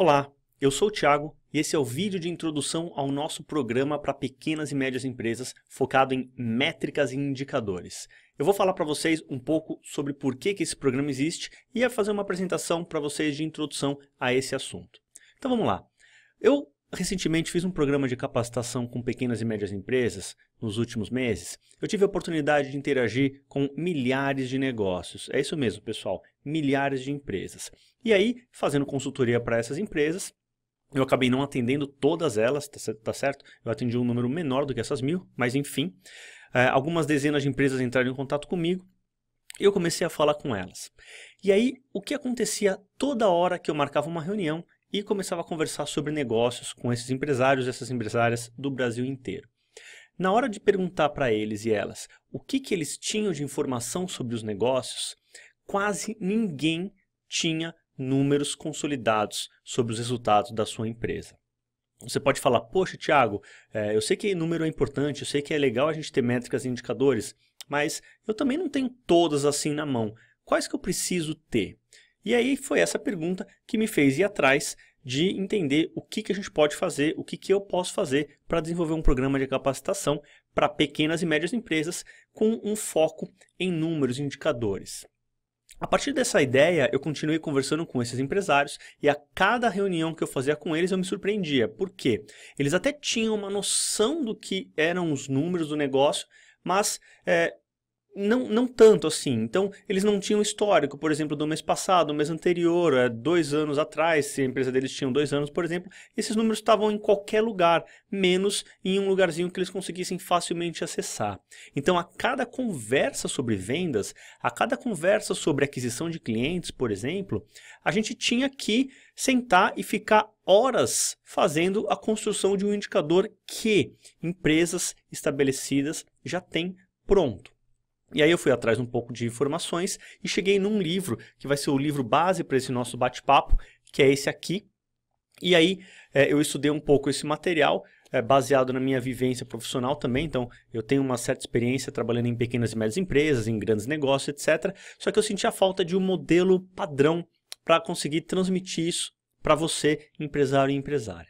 Olá, eu sou o Thiago e esse é o vídeo de introdução ao nosso programa para pequenas e médias empresas focado em métricas e indicadores. Eu vou falar para vocês um pouco sobre por que, que esse programa existe e fazer uma apresentação para vocês de introdução a esse assunto. Então vamos lá. Eu Recentemente fiz um programa de capacitação com pequenas e médias empresas nos últimos meses. Eu tive a oportunidade de interagir com milhares de negócios. É isso mesmo, pessoal, milhares de empresas. E aí, fazendo consultoria para essas empresas, eu acabei não atendendo todas elas, tá, tá certo? Eu atendi um número menor do que essas mil, mas enfim. Eh, algumas dezenas de empresas entraram em contato comigo e eu comecei a falar com elas. E aí, o que acontecia toda hora que eu marcava uma reunião e começava a conversar sobre negócios com esses empresários e essas empresárias do Brasil inteiro. Na hora de perguntar para eles e elas o que, que eles tinham de informação sobre os negócios, quase ninguém tinha números consolidados sobre os resultados da sua empresa. Você pode falar, poxa, Tiago, eh, eu sei que número é importante, eu sei que é legal a gente ter métricas e indicadores, mas eu também não tenho todas assim na mão. Quais que eu preciso ter? E aí foi essa pergunta que me fez ir atrás de entender o que, que a gente pode fazer, o que, que eu posso fazer para desenvolver um programa de capacitação para pequenas e médias empresas com um foco em números e indicadores. A partir dessa ideia, eu continuei conversando com esses empresários e a cada reunião que eu fazia com eles eu me surpreendia. Por quê? Eles até tinham uma noção do que eram os números do negócio, mas é, não, não tanto assim. Então, eles não tinham histórico, por exemplo, do mês passado, do mês anterior, é, dois anos atrás, se a empresa deles tinha dois anos, por exemplo, esses números estavam em qualquer lugar, menos em um lugarzinho que eles conseguissem facilmente acessar. Então, a cada conversa sobre vendas, a cada conversa sobre aquisição de clientes, por exemplo, a gente tinha que sentar e ficar horas fazendo a construção de um indicador que empresas estabelecidas já têm pronto. E aí eu fui atrás um pouco de informações e cheguei num livro que vai ser o livro base para esse nosso bate-papo, que é esse aqui. E aí é, eu estudei um pouco esse material, é, baseado na minha vivência profissional também, então eu tenho uma certa experiência trabalhando em pequenas e médias empresas, em grandes negócios, etc. Só que eu senti a falta de um modelo padrão para conseguir transmitir isso para você, empresário e empresária.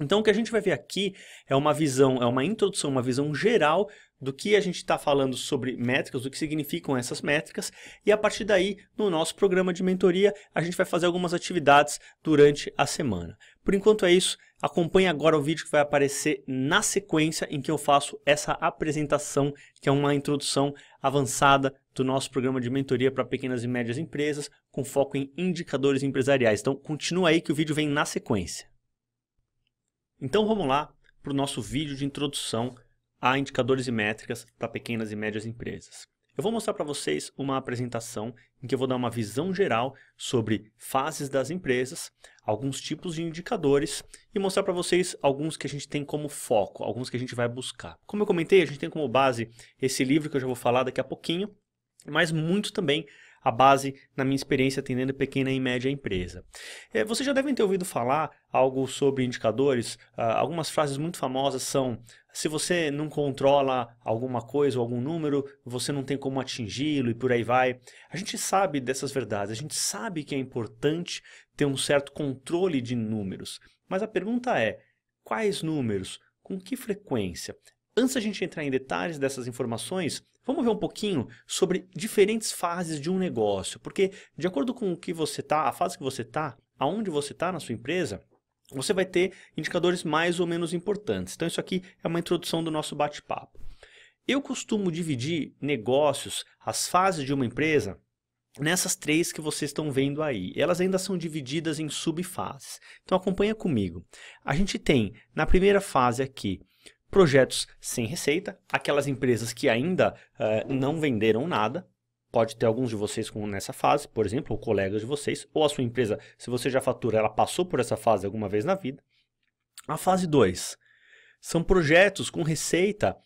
Então, o que a gente vai ver aqui é uma visão, é uma introdução, uma visão geral do que a gente está falando sobre métricas, o que significam essas métricas, e a partir daí, no nosso programa de mentoria, a gente vai fazer algumas atividades durante a semana. Por enquanto é isso, acompanhe agora o vídeo que vai aparecer na sequência em que eu faço essa apresentação, que é uma introdução avançada do nosso programa de mentoria para pequenas e médias empresas, com foco em indicadores empresariais. Então, continua aí que o vídeo vem na sequência. Então, vamos lá para o nosso vídeo de introdução a indicadores e métricas para pequenas e médias empresas. Eu vou mostrar para vocês uma apresentação em que eu vou dar uma visão geral sobre fases das empresas, alguns tipos de indicadores e mostrar para vocês alguns que a gente tem como foco, alguns que a gente vai buscar. Como eu comentei, a gente tem como base esse livro que eu já vou falar daqui a pouquinho, mas muito também a base na minha experiência atendendo pequena e média empresa. É, vocês já devem ter ouvido falar algo sobre indicadores. Ah, algumas frases muito famosas são: se você não controla alguma coisa ou algum número, você não tem como atingi-lo e por aí vai. A gente sabe dessas verdades, a gente sabe que é importante ter um certo controle de números. Mas a pergunta é: quais números? Com que frequência? Antes a gente entrar em detalhes dessas informações, Vamos ver um pouquinho sobre diferentes fases de um negócio, porque de acordo com o que você está, a fase que você está, aonde você está na sua empresa, você vai ter indicadores mais ou menos importantes. Então, isso aqui é uma introdução do nosso bate-papo. Eu costumo dividir negócios, as fases de uma empresa, nessas três que vocês estão vendo aí. Elas ainda são divididas em subfases. Então acompanha comigo. A gente tem na primeira fase aqui projetos sem receita, aquelas empresas que ainda uh, não venderam nada. Pode ter alguns de vocês com, nessa fase, por exemplo, ou colegas de vocês, ou a sua empresa, se você já fatura, ela passou por essa fase alguma vez na vida. A fase 2 são projetos com receita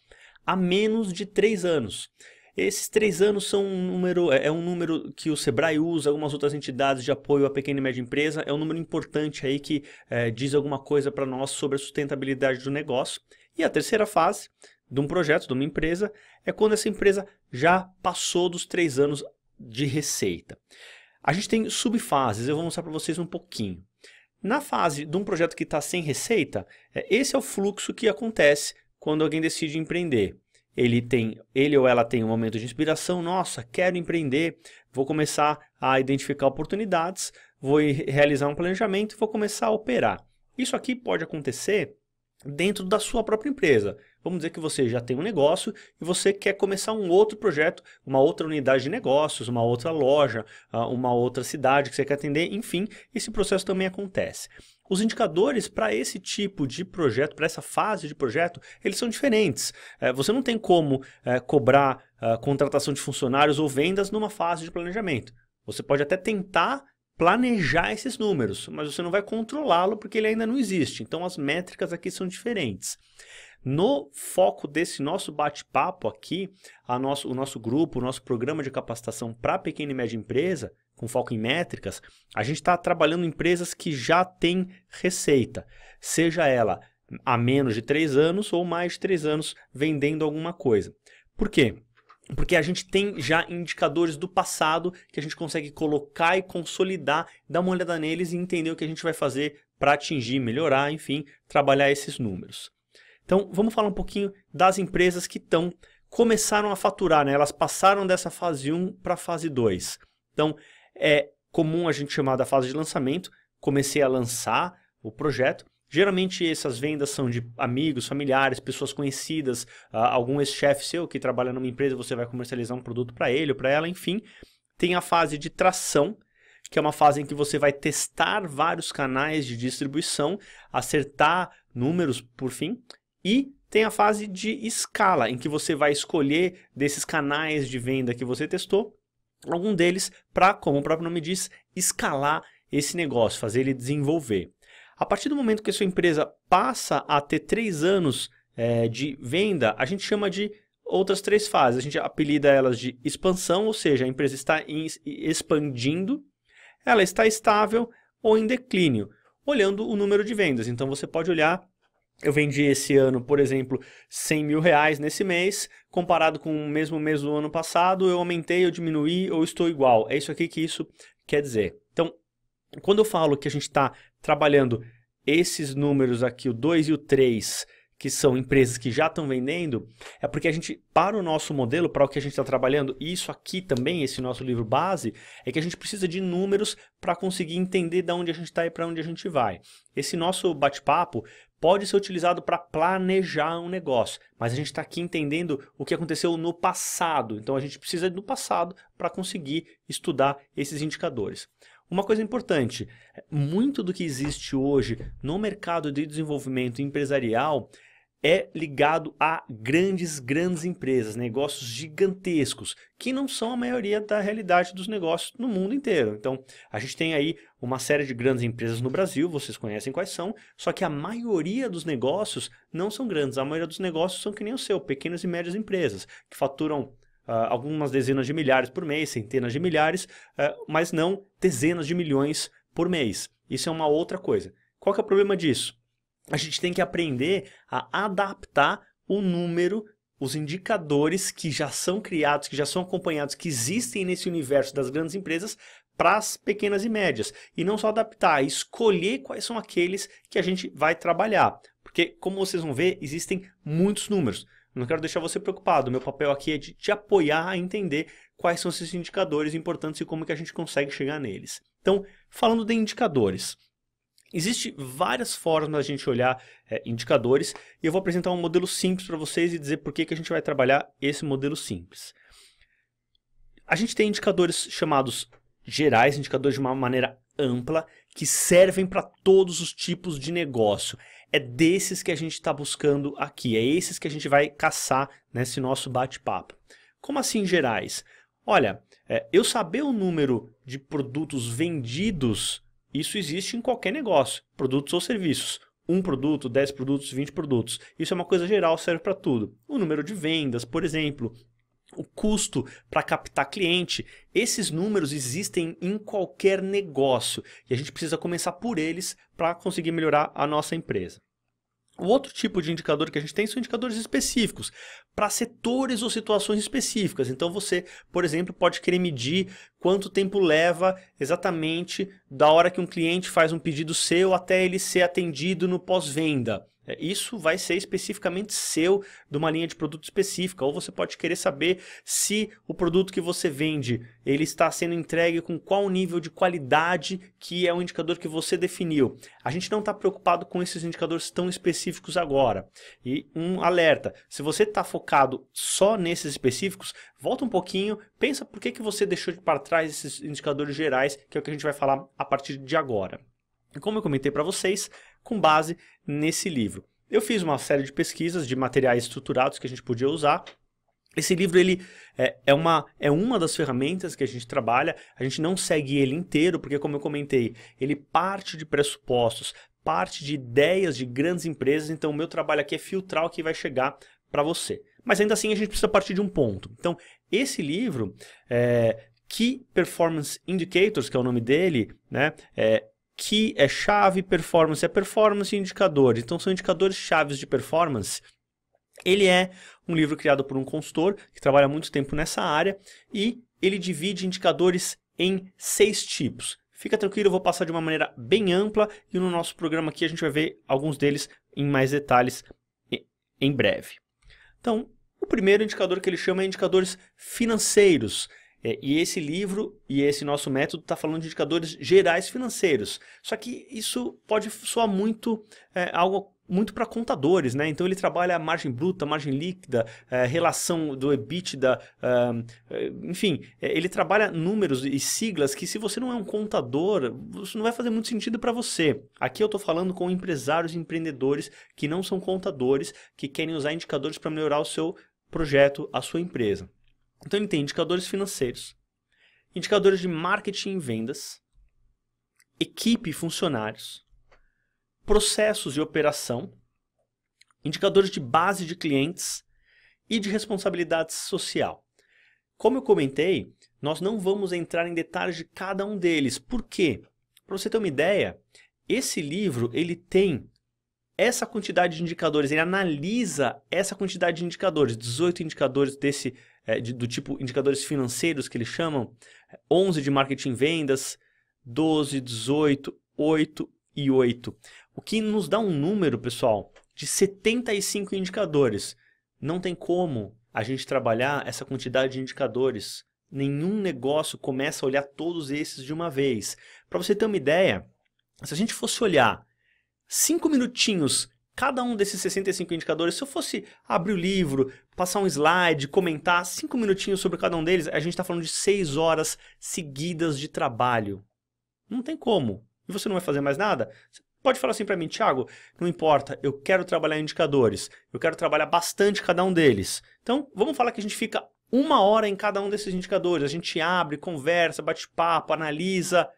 há menos de 3 anos. Esses três anos são um número, é, é um número que o Sebrae usa, algumas outras entidades de apoio à pequena e média empresa, é um número importante aí que é, diz alguma coisa para nós sobre a sustentabilidade do negócio. E a terceira fase de um projeto, de uma empresa, é quando essa empresa já passou dos três anos de receita. A gente tem subfases, eu vou mostrar para vocês um pouquinho. Na fase de um projeto que está sem receita, é, esse é o fluxo que acontece quando alguém decide empreender. Ele tem, ele ou ela tem um momento de inspiração, nossa, quero empreender, vou começar a identificar oportunidades, vou realizar um planejamento, e vou começar a operar. Isso aqui pode acontecer dentro da sua própria empresa. Vamos dizer que você já tem um negócio e você quer começar um outro projeto, uma outra unidade de negócios, uma outra loja, ah, uma outra cidade que você quer atender, enfim, esse processo também acontece. Os indicadores para esse tipo de projeto, para essa fase de projeto, eles são diferentes. É, você não tem como é, cobrar ah, contratação de funcionários ou vendas numa fase de planejamento. Você pode até tentar planejar esses números, mas você não vai controlá-lo porque ele ainda não existe. Então as métricas aqui são diferentes. No foco desse nosso bate-papo aqui, nosso, o nosso grupo, o nosso programa de capacitação para pequena e média empresa, com foco em métricas, a gente está trabalhando empresas que já têm receita, seja ela há menos de três anos ou mais de três anos vendendo alguma coisa. Por quê? porque a gente tem já indicadores do passado que a gente consegue colocar e consolidar, dar uma olhada neles e entender o que a gente vai fazer para atingir, melhorar, enfim, trabalhar esses números. Então, vamos falar um pouquinho das empresas que estão começaram a faturar, né? Elas passaram dessa fase 1 para a fase 2. Então, é comum a gente chamar da fase de lançamento, comecei a lançar o projeto, Geralmente essas vendas são de amigos, familiares, pessoas conhecidas, ah, algum ex-chefe seu que trabalha numa empresa, você vai comercializar um produto para ele ou para ela, enfim. Tem a fase de tração, que é uma fase em que você vai testar vários canais de distribuição, acertar números, por fim, e tem a fase de escala, em que você vai escolher desses canais de venda que você testou, algum deles para, como o próprio nome diz, escalar esse negócio, fazer ele desenvolver. A partir do momento que a sua empresa passa a ter três anos é, de venda, a gente chama de outras três fases. A gente apelida elas de expansão, ou seja, a empresa está em, expandindo, ela está estável ou em declínio, olhando o número de vendas. Então você pode olhar eu vendi esse ano, por exemplo, 100 mil reais nesse mês, comparado com o mesmo mês do ano passado, eu aumentei, eu diminuí ou estou igual. É isso aqui que isso quer dizer. Quando eu falo que a gente está trabalhando esses números aqui, o 2 e o 3, que são empresas que já estão vendendo, é porque a gente, para o nosso modelo, para o que a gente está trabalhando, e isso aqui também, esse nosso livro base, é que a gente precisa de números para conseguir entender de onde a gente está e para onde a gente vai. Esse nosso bate-papo pode ser utilizado para planejar um negócio, mas a gente está aqui entendendo o que aconteceu no passado, então a gente precisa do passado para conseguir estudar esses indicadores. Uma coisa importante, muito do que existe hoje no mercado de desenvolvimento empresarial é ligado a grandes, grandes empresas, negócios gigantescos, que não são a maioria da realidade dos negócios no mundo inteiro. Então, a gente tem aí uma série de grandes empresas no Brasil, vocês conhecem quais são, só que a maioria dos negócios não são grandes, a maioria dos negócios são que nem o seu, pequenas e médias empresas, que faturam Uh, algumas dezenas de milhares por mês, centenas de milhares, uh, mas não dezenas de milhões por mês. Isso é uma outra coisa. Qual que é o problema disso? A gente tem que aprender a adaptar o número, os indicadores que já são criados, que já são acompanhados, que existem nesse universo das grandes empresas para as pequenas e médias. E não só adaptar, é escolher quais são aqueles que a gente vai trabalhar. Porque, como vocês vão ver, existem muitos números. Não quero deixar você preocupado. Meu papel aqui é de te apoiar a entender quais são esses indicadores importantes e como que a gente consegue chegar neles. Então, falando de indicadores, Existem várias formas da gente olhar é, indicadores e eu vou apresentar um modelo simples para vocês e dizer por que, que a gente vai trabalhar esse modelo simples. A gente tem indicadores chamados gerais, indicadores de uma maneira ampla, que servem para todos os tipos de negócio é desses que a gente está buscando aqui, é esses que a gente vai caçar nesse nosso bate-papo. Como assim gerais? Olha, é, eu saber o número de produtos vendidos, isso existe em qualquer negócio, produtos ou serviços. Um produto, dez produtos, vinte produtos. Isso é uma coisa geral, serve para tudo. O número de vendas, por exemplo, o custo para captar cliente. Esses números existem em qualquer negócio e a gente precisa começar por eles para conseguir melhorar a nossa empresa. O outro tipo de indicador que a gente tem são indicadores específicos para setores ou situações específicas. Então você, por exemplo, pode querer medir quanto tempo leva exatamente da hora que um cliente faz um pedido seu até ele ser atendido no pós-venda. É, isso vai ser especificamente seu de uma linha de produto específica, ou você pode querer saber se o produto que você vende ele está sendo entregue com qual nível de qualidade que é o indicador que você definiu. A gente não está preocupado com esses indicadores tão específicos agora. E um alerta, se você está focado só nesses específicos, volta um pouquinho, pensa por que, que você deixou de para trás esses indicadores gerais, que é o que a gente vai falar a partir de agora. E como eu comentei para vocês, com base nesse livro. Eu fiz uma série de pesquisas de materiais estruturados que a gente podia usar. Esse livro ele é, é, uma, é uma das ferramentas que a gente trabalha. A gente não segue ele inteiro, porque, como eu comentei, ele parte de pressupostos, parte de ideias de grandes empresas. Então, o meu trabalho aqui é filtrar o que vai chegar para você. Mas ainda assim, a gente precisa partir de um ponto. Então, esse livro, é, Key Performance Indicators, que é o nome dele, né, é, que é chave, performance é performance e indicadores. Então são indicadores chaves de performance. Ele é um livro criado por um consultor que trabalha muito tempo nessa área e ele divide indicadores em seis tipos. Fica tranquilo, eu vou passar de uma maneira bem ampla e no nosso programa aqui a gente vai ver alguns deles em mais detalhes em breve. Então, o primeiro indicador que ele chama é indicadores financeiros. É, e esse livro e esse nosso método está falando de indicadores gerais financeiros. Só que isso pode soar muito é, algo muito para contadores, né? Então ele trabalha a margem bruta, margem líquida, é, relação do EBITDA, é, é enfim, é, ele trabalha números e siglas que se você não é um contador, isso não vai fazer muito sentido para você. Aqui eu estou falando com empresários e empreendedores que não são contadores, que querem usar indicadores para melhorar o seu projeto, a sua empresa. Então ele tem indicadores financeiros, indicadores de marketing e vendas, equipe e funcionários, processos e operação, indicadores de base de clientes e de responsabilidade social. Como eu comentei, nós não vamos entrar em detalhes de cada um deles. Por quê? Para você ter uma ideia, esse livro ele tem essa quantidade de indicadores, ele analisa essa quantidade de indicadores, 18 indicadores desse é, de, do tipo indicadores financeiros que eles chamam, 11 de marketing e vendas, 12, 18, 8 e 8. O que nos dá um número, pessoal, de 75 indicadores. Não tem como a gente trabalhar essa quantidade de indicadores. Nenhum negócio começa a olhar todos esses de uma vez. Para você ter uma ideia, se a gente fosse olhar cinco minutinhos cada um desses 65 indicadores, se eu fosse abrir o livro, passar um slide, comentar cinco minutinhos sobre cada um deles, a gente está falando de seis horas seguidas de trabalho. Não tem como. E você não vai fazer mais nada? Você pode falar assim para mim, Thiago, não importa, eu quero trabalhar indicadores, eu quero trabalhar bastante cada um deles. Então, vamos falar que a gente fica uma hora em cada um desses indicadores, a gente abre, conversa, bate papo, analisa.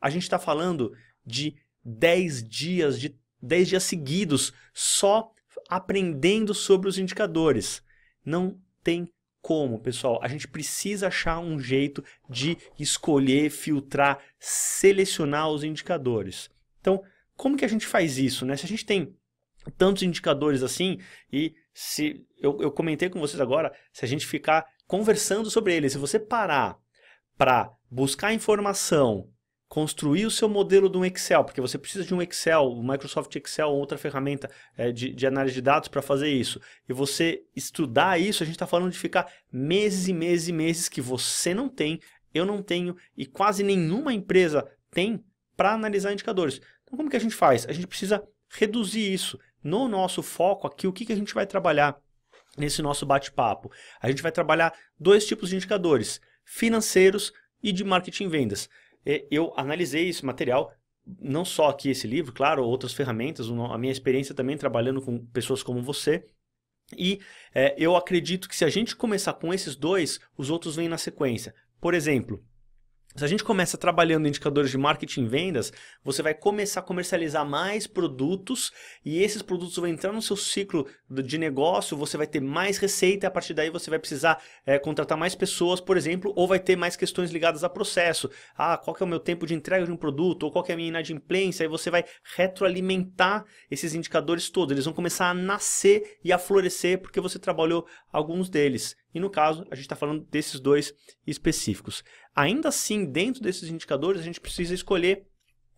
A gente está falando de 10 dias, de 10 dias seguidos, só aprendendo sobre os indicadores. Não tem como, pessoal. A gente precisa achar um jeito de escolher, filtrar, selecionar os indicadores. Então, como que a gente faz isso? Né? Se a gente tem tantos indicadores assim, e se eu, eu comentei com vocês agora, se a gente ficar conversando sobre eles, se você parar para buscar informação construir o seu modelo de um Excel, porque você precisa de um Excel, o Microsoft Excel ou outra ferramenta é, de, de, análise de dados para fazer isso. E você estudar isso, a gente está falando de ficar meses e meses e meses que você não tem, eu não tenho e quase nenhuma empresa tem para analisar indicadores. Então como que a gente faz? A gente precisa reduzir isso. No nosso foco aqui, o que, que a gente vai trabalhar nesse nosso bate-papo? A gente vai trabalhar dois tipos de indicadores, financeiros e de marketing e vendas. É, eu analisei esse material, não só aqui esse livro, claro, outras ferramentas, a minha experiência também trabalhando com pessoas como você. E é, eu acredito que se a gente começar com esses dois, os outros vêm na sequência. Por exemplo, se a gente começa trabalhando indicadores de marketing e vendas, você vai começar a comercializar mais produtos e esses produtos vão entrar no seu ciclo de negócio, você vai ter mais receita, e a partir daí você vai precisar é, contratar mais pessoas, por exemplo, ou vai ter mais questões ligadas a processo. Ah, qual é o meu tempo de entrega de um produto, ou qual é a minha inadimplência, e você vai retroalimentar esses indicadores todos. Eles vão começar a nascer e a florescer porque você trabalhou alguns deles. E no caso, a gente está falando desses dois específicos. Ainda assim, dentro desses indicadores, a gente precisa escolher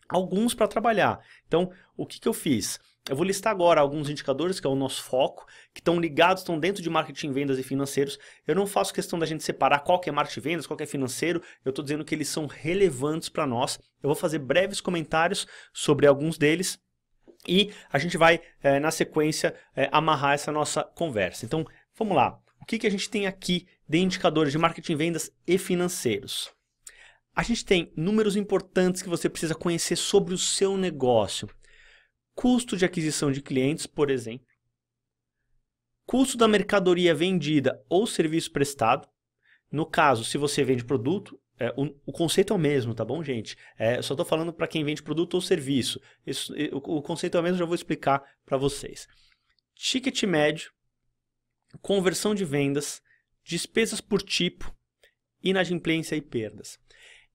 alguns para trabalhar. Então, o que, que eu fiz? Eu vou listar agora alguns indicadores, que é o nosso foco, que estão ligados, estão dentro de marketing, vendas e financeiros. Eu não faço questão da gente separar qual que é marketing, vendas, qual que é financeiro. Eu estou dizendo que eles são relevantes para nós. Eu vou fazer breves comentários sobre alguns deles e a gente vai, eh, na sequência, eh, amarrar essa nossa conversa. Então, vamos lá. O que, que a gente tem aqui de indicadores de marketing, vendas e financeiros? A gente tem números importantes que você precisa conhecer sobre o seu negócio. Custo de aquisição de clientes, por exemplo. Custo da mercadoria vendida ou serviço prestado. No caso, se você vende produto, é, o, o, conceito é o mesmo, tá bom, gente? É, só estou falando para quem vende produto ou serviço. Isso, o, o, conceito é o mesmo, já vou explicar para vocês. Ticket médio, conversão de vendas, despesas por tipo, inadimplência e perdas.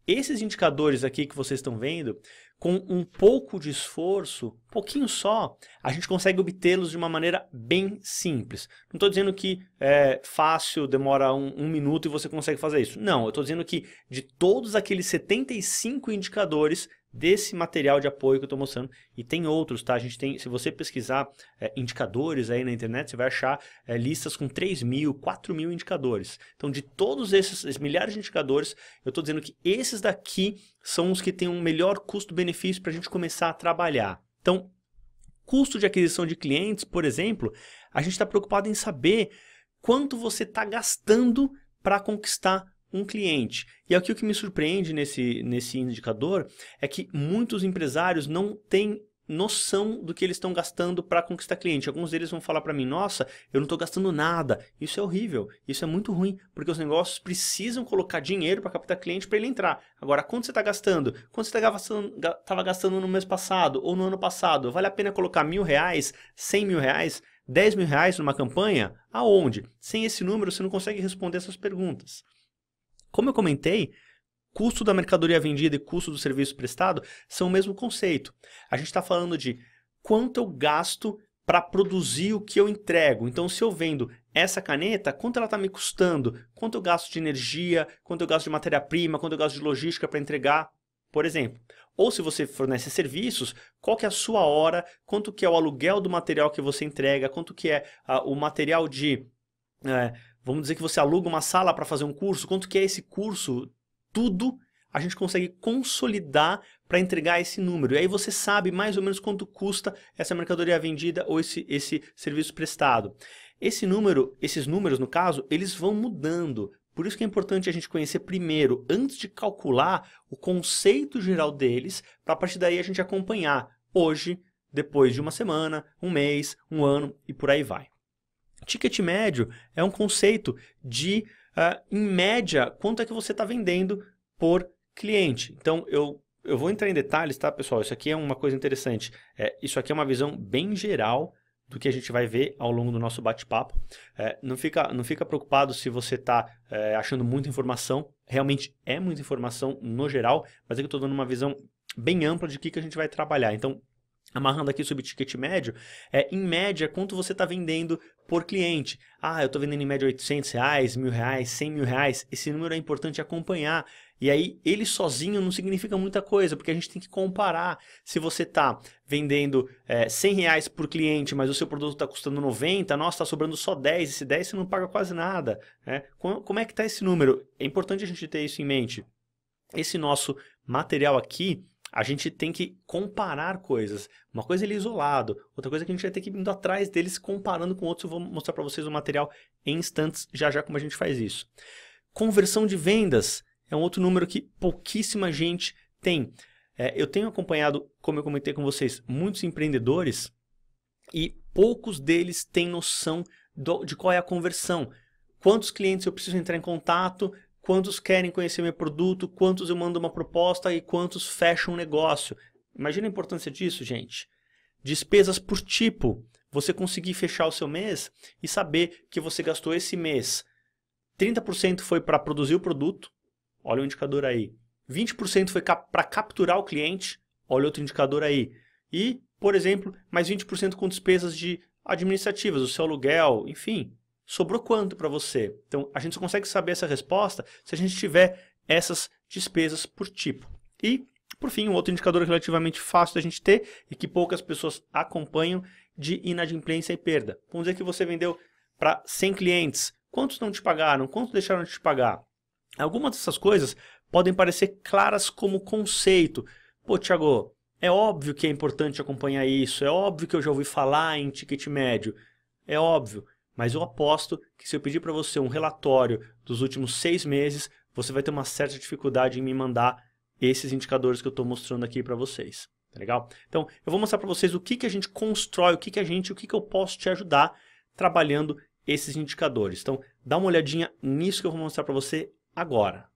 Esses indicadores aqui que vocês estão vendo, com um pouco de esforço, pouquinho só, a gente consegue obtê-los de uma maneira bem simples. Não estou dizendo que é fácil, demora um, um, minuto e você consegue fazer isso. Não, eu estou dizendo que de todos aqueles 75 indicadores desse material de apoio que eu estou mostrando. E tem outros, tá? A gente tem, se você pesquisar é, indicadores aí na internet, você vai achar é, listas com 3 mil, 4 mil indicadores. Então, de todos esses, esses milhares de indicadores, eu estou dizendo que esses daqui são os que têm um melhor custo-benefício para a gente começar a trabalhar. Então, custo de aquisição de clientes, por exemplo, a gente está preocupado em saber quanto você está gastando para conquistar um cliente. E aqui o que me surpreende nesse, nesse indicador é que muitos empresários não têm noção do que eles estão gastando para conquistar cliente. Alguns deles vão falar para mim: "Nossa, eu não estou gastando nada". Isso é horrível, isso é muito ruim, porque os negócios precisam colocar dinheiro para captar cliente para ele entrar. Agora, quanto você está gastando? Quanto você estava tá gastando, gastando no mês passado ou no ano passado? Vale a pena colocar mil reais, cem mil reais, dez mil reais numa campanha? Aonde? Sem esse número, você não consegue responder essas perguntas. Como eu comentei, custo da mercadoria vendida e custo do serviço prestado são o mesmo conceito. A gente está falando de quanto eu gasto para produzir o que eu entrego. Então, se eu vendo essa caneta, quanto ela está me custando? Quanto eu gasto de energia? Quanto eu gasto de matéria-prima? Quanto eu gasto de logística para entregar? Por exemplo. Ou se você fornece serviços, qual que é a sua hora? Quanto que é o aluguel do material que você entrega? Quanto que é ah, o material de eh, Vamos dizer que você aluga uma sala para fazer um curso, quanto que é esse curso? Tudo a gente consegue consolidar para entregar esse número. E aí você sabe mais ou menos quanto custa essa mercadoria vendida ou esse, esse serviço prestado. Esse número, esses números no caso, eles vão mudando. Por isso que é importante a gente conhecer primeiro, antes de calcular, o conceito geral deles, para a partir daí a gente acompanhar hoje, depois de uma semana, um mês, um ano e por aí vai. Ticket médio é um conceito de, uh, em média, quanto é que você está vendendo por cliente. Então, eu, eu vou entrar em detalhes, tá, pessoal? Isso aqui é uma coisa interessante. É, isso aqui é uma visão bem geral do que a gente vai ver ao longo do nosso bate-papo. É, não, fica, não fica preocupado se você está é, achando muita informação. Realmente é muita informação no geral, mas é que eu estou dando uma visão bem ampla de que, que a gente vai trabalhar. Então, amarrando aqui sobre ticket médio, é, em média, quanto você está vendendo por cliente. Ah, eu estou vendendo em média 800 reais, mil reais, 100 mil reais. Esse número é importante acompanhar. E aí, ele sozinho não significa muita coisa, porque a gente tem que comparar. Se você está vendendo é, 100 reais por cliente, mas o seu produto está custando 90, nossa, está sobrando só 10, esse 10 você não paga quase nada. Né? Como é que está esse número? É importante a gente ter isso em mente. Esse nosso material aqui, a gente tem que comparar coisas. Uma coisa é ele é isolado, outra coisa é que a gente vai ter que ir indo atrás deles comparando com outros. Eu vou mostrar para vocês o material em instantes, já já como a gente faz isso. Conversão de vendas é um outro número que pouquíssima gente tem. É, eu tenho acompanhado, como eu comentei com vocês, muitos empreendedores e poucos deles têm noção do, de qual é a conversão. Quantos clientes eu preciso entrar em contato quantos querem conhecer meu produto, quantos eu mando uma proposta e quantos fecham um negócio. Imagina a importância disso, gente. Despesas por tipo. Você conseguir fechar o seu mês e saber que você gastou esse mês 30% foi para produzir o produto, olha o indicador aí. 20% foi para capturar o cliente, olha outro indicador aí. E, por exemplo, mais 20% com despesas de administrativas, o seu aluguel, enfim, sobrou quanto para você? Então, a gente só consegue saber essa resposta se a gente tiver essas despesas por tipo. E, por fim, um outro indicador relativamente fácil da gente ter e que poucas pessoas acompanham de inadimplência e perda. Vamos dizer que você vendeu para 100 clientes. Quantos não te pagaram? Quantos deixaram de te pagar? Algumas dessas coisas podem parecer claras como conceito. Pô, Tiago, é óbvio que é importante acompanhar isso, é óbvio que eu já ouvi falar em ticket médio, é óbvio. Mas eu aposto que se eu pedir para você um relatório dos últimos seis meses, você vai ter uma certa dificuldade em me mandar esses indicadores que eu estou mostrando aqui para vocês. Tá legal? Então, eu vou mostrar para vocês o que, que a gente constrói, o que, que a gente, o que, que eu posso te ajudar trabalhando esses indicadores. Então, dá uma olhadinha nisso que eu vou mostrar para você agora.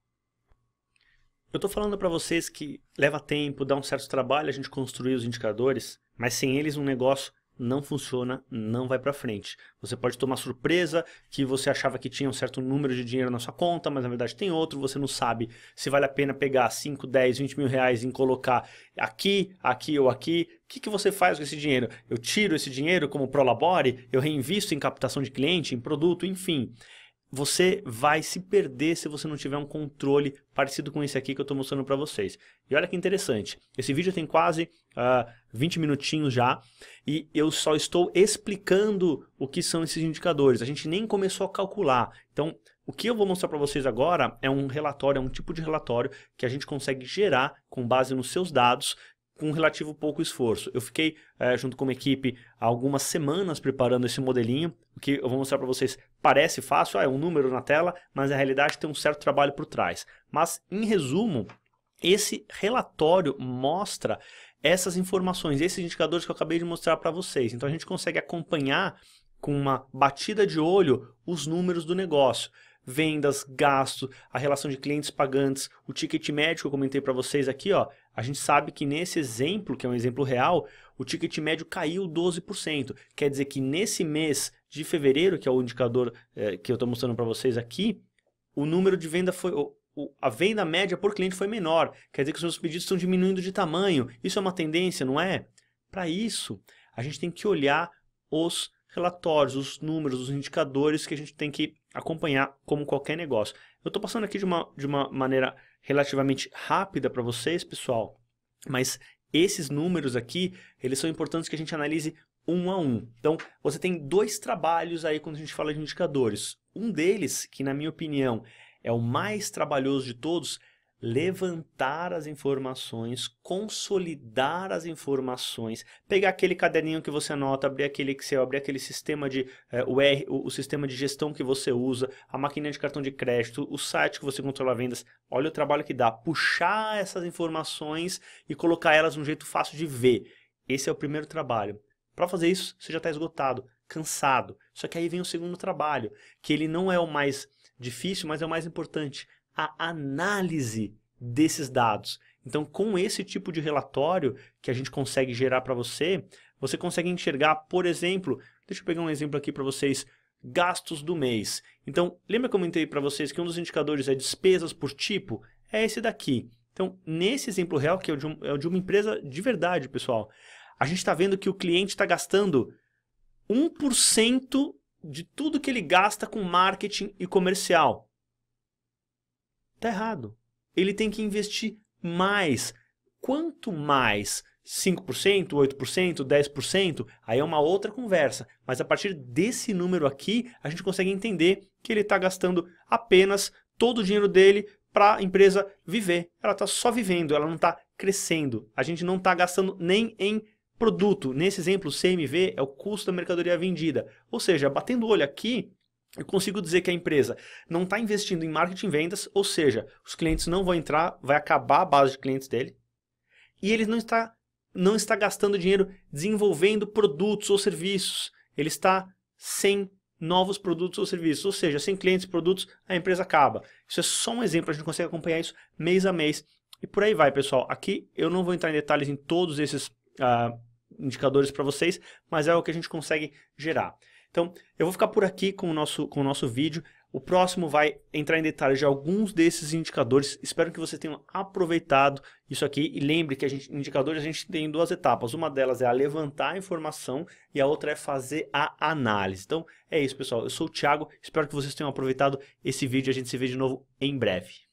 Eu estou falando para vocês que leva tempo, dá um certo trabalho a gente construir os indicadores, mas sem eles um negócio não funciona, não vai para frente. Você pode tomar surpresa que você achava que tinha um certo número de dinheiro na sua conta, mas na verdade tem outro, você não sabe se vale a pena pegar 5, 10, 20 mil reais e colocar aqui, aqui ou aqui. O que, que você faz com esse dinheiro? Eu tiro esse dinheiro como prolabore, eu reinvisto em captação de cliente, em produto, enfim você vai se perder se você não tiver um controle parecido com esse aqui que eu estou mostrando para vocês. E olha que interessante, esse vídeo tem quase uh, ah, 20 minutinhos já e eu só estou explicando o que são esses indicadores, a gente nem começou a calcular. Então, o que eu vou mostrar para vocês agora é um relatório, é um tipo de relatório que a gente consegue gerar com base nos seus dados com relativo pouco esforço. Eu fiquei é, junto com uma equipe algumas semanas preparando esse modelinho, que eu vou mostrar para vocês parece fácil, ah, é um número na tela, mas na realidade tem um certo trabalho por trás. Mas, em resumo, esse relatório mostra essas informações, esses indicadores que eu acabei de mostrar para vocês. Então a gente consegue acompanhar com uma batida de olho os números do negócio. Vendas, gasto, a relação de clientes pagantes, o ticket médio que eu comentei para vocês aqui, ó, a gente sabe que nesse exemplo, que é um exemplo real, o ticket médio caiu 12%. Quer dizer que nesse mês de fevereiro, que é o indicador é, que eu estou mostrando para vocês aqui, o número de venda foi. O, a venda média por cliente foi menor. Quer dizer que os meus pedidos estão diminuindo de tamanho. Isso é uma tendência, não é? Para isso, a gente tem que olhar os relatórios, os números, os indicadores que a gente tem que acompanhar como qualquer negócio. Eu estou passando aqui de uma, de uma maneira relativamente rápida para vocês, pessoal, mas esses números aqui, eles são importantes que a gente analise um a um. Então, você tem dois trabalhos aí quando a gente fala de indicadores. Um deles, que na minha opinião é o mais trabalhoso de todos, levantar as informações, consolidar as informações, pegar aquele caderninho que você anota, abrir aquele Excel, abrir aquele sistema de eh, o, R, o, o, sistema de gestão que você usa, a maquininha de cartão de crédito, o site que você controla vendas. Olha o trabalho que dá, puxar essas informações e colocar elas de um jeito fácil de ver. Esse é o primeiro trabalho. Para fazer isso, você já está esgotado, cansado. Só que aí vem o segundo trabalho, que ele não é o mais difícil, mas é o mais importante a análise desses dados. Então, com esse tipo de relatório que a gente consegue gerar para você, você consegue enxergar, por exemplo, deixa eu pegar um exemplo aqui para vocês, gastos do mês. Então, lembra que eu comentei para vocês que um dos indicadores é despesas por tipo? É esse daqui. Então, nesse exemplo real, que é de, um, é de uma empresa de verdade, pessoal, a gente está vendo que o cliente está gastando 1% de tudo que ele gasta com marketing e comercial. Tá errado. Ele tem que investir mais. Quanto mais? 5%, 8%, 10%, aí é uma outra conversa. Mas a partir desse número aqui, a gente consegue entender que ele está gastando apenas todo o dinheiro dele para a empresa viver. Ela está só vivendo, ela não está crescendo. A gente não está gastando nem em produto. Nesse exemplo, o CMV é o custo da mercadoria vendida. Ou seja, batendo o olho aqui, eu consigo dizer que a empresa não está investindo em marketing e vendas, ou seja, os clientes não vão entrar, vai acabar a base de clientes dele, e ele não está, não está gastando dinheiro desenvolvendo produtos ou serviços, ele está sem novos produtos ou serviços, ou seja, sem clientes e produtos, a empresa acaba. Isso é só um exemplo, a gente consegue acompanhar isso mês a mês, e por aí vai, pessoal. Aqui eu não vou entrar em detalhes em todos esses uh, indicadores para vocês, mas é o que a gente consegue gerar. Então, eu vou ficar por aqui com o nosso, com o nosso vídeo. O próximo vai entrar em detalhes de alguns desses indicadores. Espero que você tenha aproveitado isso aqui. E lembre que a gente, indicadores a gente tem duas etapas. Uma delas é a levantar a informação e a outra é fazer a análise. Então é isso, pessoal. Eu sou o Thiago. Espero que vocês tenham aproveitado esse vídeo. A gente se vê de novo em breve.